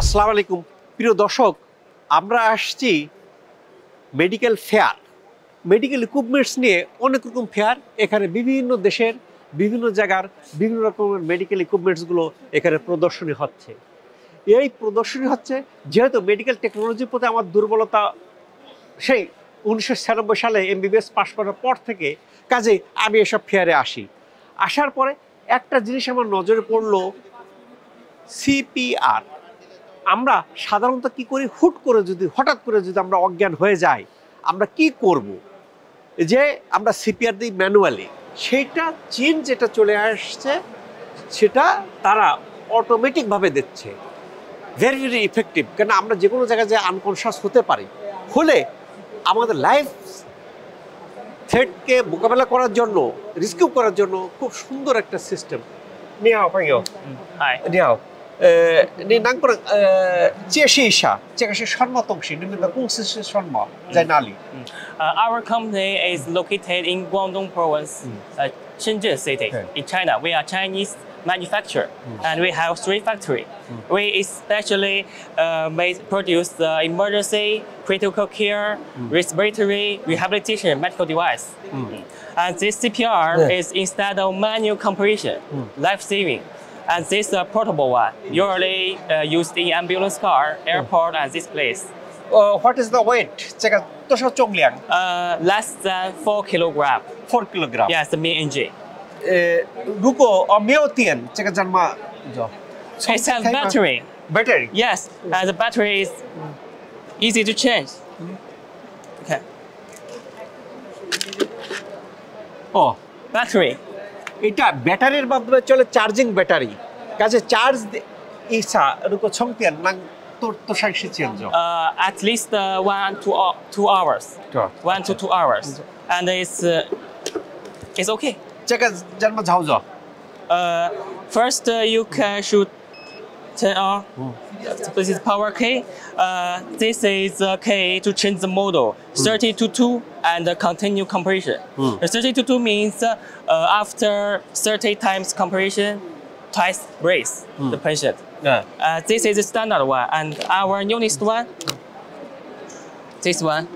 আসসালামু আলাইকুম প্রিয় দর্শক আমরা আসছি মেডিকেল ফেয়ার মেডিকেল ইকুইপমেন্টস নিয়ে অনেক রকম ফেয়ার এখানে বিভিন্ন দেশের বিভিন্ন জায়গার বিভিন্ন রকমের মেডিকেল ইকুইপমেন্টসগুলো এখানে প্রদর্শনী হচ্ছে এই প্রদর্শনী হচ্ছে যেহেতু মেডিকেল টেকনোলজির প্রতি আমার দুর্বলতা সেই উনিশশো সালে এমবিবিএস পাশ করার পর থেকে কাজে আমি এসব ফেয়ারে আসি আসার পরে একটা জিনিস আমার নজরে পড়লো সিপিআর আমরা সাধারণত কি করি হুট করে যদি হঠাৎ করে যদি আমরা অজ্ঞান হয়ে যাই আমরা কি করব। যে আমরা সিপিআর দিই ম্যানুয়ালি সেইটা চীন যেটা চলে আসছে সেটা তারা অটোমেটিকভাবে দিচ্ছে ভেরি ভেরি ইফেক্টিভ কেন আমরা যে কোনো জায়গায় যে আনকনশাস হতে পারি হলে আমাদের লাইফ থ্রেটকে মোকাবেলা করার জন্য রিস্কিউ করার জন্য খুব সুন্দর একটা সিস্টেম নিয়ে আও নিয়ে আও 네 our company is located in Guangdong province uh, Shenzhen city in China we are Chinese manufacturer and we have three factory we especially uh, produce the emergency critical care respiratory rehabilitation medical device and this CPR is instead of manual compression life saving and this is uh, a portable one, usually uh, used in ambulance car, hmm. airport, and this place. Uh, what is the weight? Uh, less than 4 kilogram. 4 kilogram. Yes, the main engine. Uh, 如果没有电，这个怎么 uh, It's a battery. Battery? Yes, and the battery is easy to change. Hmm. Okay. Oh, battery. এটা ব্যাটারির মাধ্যমে চলে charging battery কাছে charge ইসা রুকো ছংতিয়ান না তোর তো সাংসি change at least one to two hours one to two hours and it's it's okay check জানমা ঝাউ first you can should 10R, mm. this is power K. Uh, this is uh, K to change the model, mm. 30 to 2 and uh, continue compression. Mm. Uh, 30 to 2 means uh, uh, after 30 times compression, twice raise mm. the patient. Yeah. Uh, this is the standard one and our newest one, this one,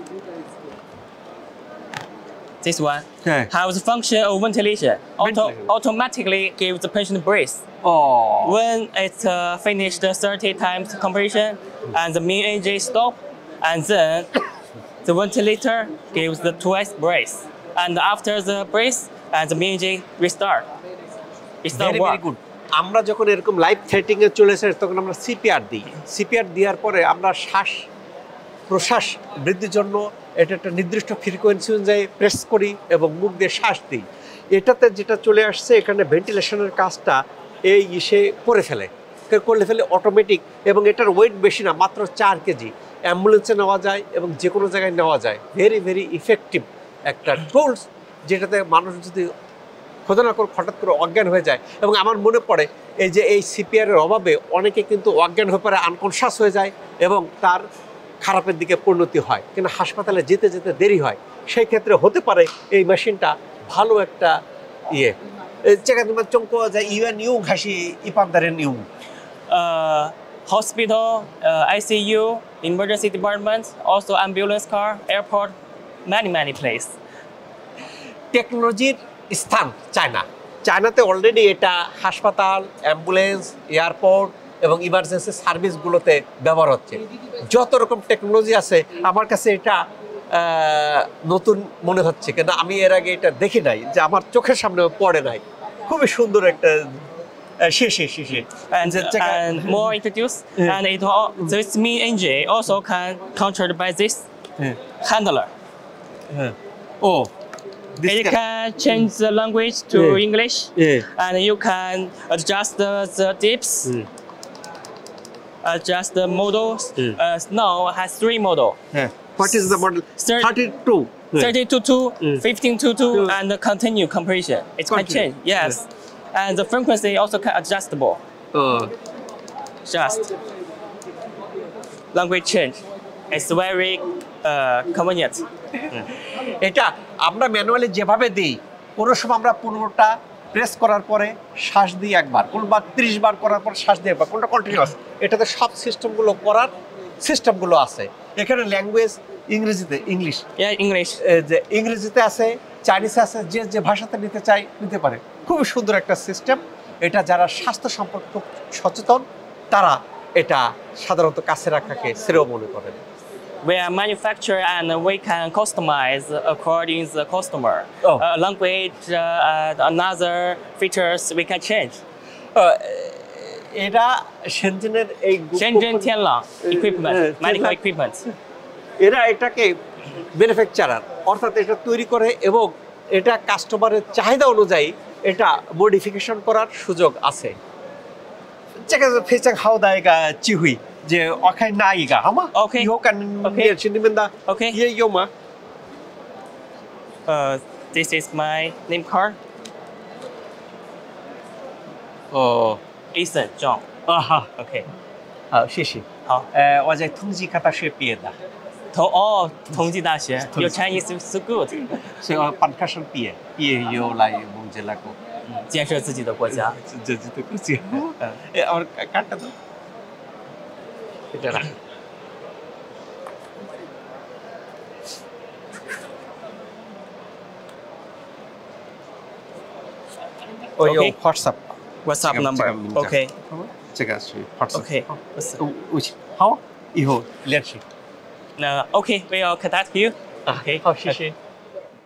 this one. Okay. Has function of ventilation. Auto automatically gives the patient breath. Oh. When it's uh, finished 30 times compression, and the main engine stop, and then the ventilator gives the twice breath. And after the breath, and the main engine restart. Restart very, work. very good. আমরা যখন এরকম life থ্রেটিংয়ে চলে এসে তখন আমরা CPR দিই CPR দেওয়ার পরে আমরা শ্বাস প্রশ্বাস বৃদ্ধির জন্য এটা একটা নির্দিষ্ট ফ্রিকোয়েন্সি অনুযায়ী প্রেস করি এবং মুখ দিয়ে শ্বাস দিই এটাতে যেটা চলে আসছে এখানে ভেন্টিলেশনের কাজটা এই ইসে করে ফেলে করলে ফেলে অটোমেটিক এবং এটার ওয়েট বেশি না মাত্র চার কেজি অ্যাম্বুলেন্সে নেওয়া যায় এবং যে কোনো জায়গায় নেওয়া যায় ভেরি ভেরি ইফেক্টিভ একটা টুলস যেটাতে মানুষ যদি খোদনা করে হঠাৎ করে অজ্ঞান হয়ে যায় এবং আমার মনে পড়ে এই যে এই সিপিআরের অভাবে অনেকে কিন্তু অজ্ঞান হয়ে পড়ে আনকনশাস হয়ে যায় এবং তার খারাপের দিকে পরিণতি হয় কিন্তু হাসপাতালে যেতে যেতে দেরি হয় সেই ক্ষেত্রে হতে পারে এই মেশিনটা ভালো একটা ইয়ে চেকাতমা চঙ্ক যে ইউএন ইউ ঘাসি ইপান্দারেন ইউ hospital, uh, ICU, emergency department, ambulance ambulance car, airport, many many place. টেকনোলজির স্থান চায়না চায়নাতে অলরেডি এটা হাসপাতাল অ্যাম্বুলেন্স এয়ারপোর্ট এবং ইমার্জেন্সি সার্ভিসগুলোতে ব্যবহার হচ্ছে যত রকম টেকনোলজি আছে আমার কাছে এটা নতুন মনে হচ্ছে কিন্তু আমি এর আগে এটা দেখি নাই যে আমার চোখের সামনে পড়ে নাই খুবই সুন্দর একটা And, uh, And, more introduce yeah. And it all, this mean engine also can controlled by this yeah. handler. yeah. Oh. This it can change the language to yeah. English, yeah. and you can adjust the, the dips. adjust uh, the models. Mm. Uh, now has three model. Yeah. What is the model? 32. 32 mm. 15 to 2 and the continue compression. It can change, yes. Yeah. And the frequency also can adjustable. Uh. Just language change. It's very uh, convenient. এটা আমরা manually যেভাবে দিই কোনো সময় আমরা press করার পরে শ্বাস দিয়ে একবার কোনবার ত্রিশ বার করার পর শ্বাস দিয়ে একবার কোনটা কন্টিনিউস এটাতে সব সিস্টেমগুলো করার সিস্টেমগুলো আছে এখানে ল্যাঙ্গুয়েজ ইংরেজিতে ইংলিশ ইংলিশ যে ইংরেজিতে আছে চাইনিজ আছে যে যে ভাষাতে নিতে চাই নিতে পারে খুবই সুন্দর একটা সিস্টেম এটা যারা স্বাস্থ্য সম্পর্কে সচেতন তারা এটা সাধারণত কাছে রাখাকে শ্রেয় মনে করেন we are manufacturer and we can customize according to the customer. Oh. Uh, language, uh, another features we can change. এরা শেনজেনের এই শেনজেন টিয়ানলা ইকুইপমেন্ট মেডিকেল ইকুইপমেন্ট এরা এটাকে ম্যানুফ্যাকচারার অর্থাৎ এটা তৈরি করে এবং এটা কাস্টমারের চাহিদা অনুযায়ী এটা মডিফিকেশন করার সুযোগ আছে 这个非常好的一个机会。我看那一个好吗？OK，约见。OK，约见的面哒。OK，也有吗？呃，This is my name card. Oh, Jason z h n 啊哈，OK。好，谢谢。好。呃，我在同济大学毕业的。同哦，同济大学。You Chinese is good. 所以我本科生毕业，毕业又来我们这里工建设自己的国家。这这都辛苦。哎，我干什 এটা রাখো Oh, okay. WhatsApp. WhatsApp number. Okay. 这个是 WhatsApp. Okay. Which? How? Let's see. Okay. We will contact you. Ah. Okay. Okay，好，谢谢。Oh, uh,